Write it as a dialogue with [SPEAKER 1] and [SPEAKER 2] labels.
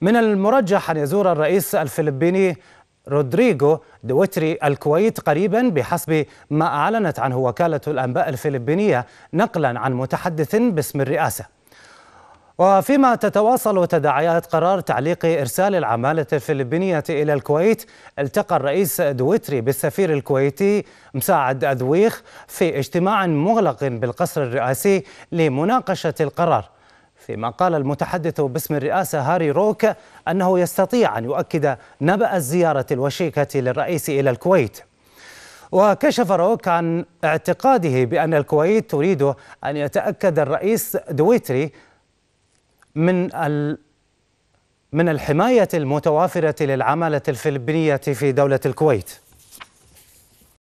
[SPEAKER 1] من المرجح أن يزور الرئيس الفلبيني رودريغو دوتري الكويت قريبا بحسب ما أعلنت عنه وكالة الأنباء الفلبينية نقلا عن متحدث باسم الرئاسة وفيما تتواصل تداعيات قرار تعليق إرسال العمالة الفلبينية إلى الكويت التقى الرئيس دويتري بالسفير الكويتي مساعد أذويخ في اجتماع مغلق بالقصر الرئاسي لمناقشة القرار فيما قال المتحدث باسم الرئاسة هاري روك أنه يستطيع أن يؤكد نبأ الزيارة الوشيكة للرئيس إلى الكويت وكشف روك عن اعتقاده بأن الكويت تريد أن يتأكد الرئيس دويتري من من الحماية المتوافرة للعمالة الفلبينية في دولة الكويت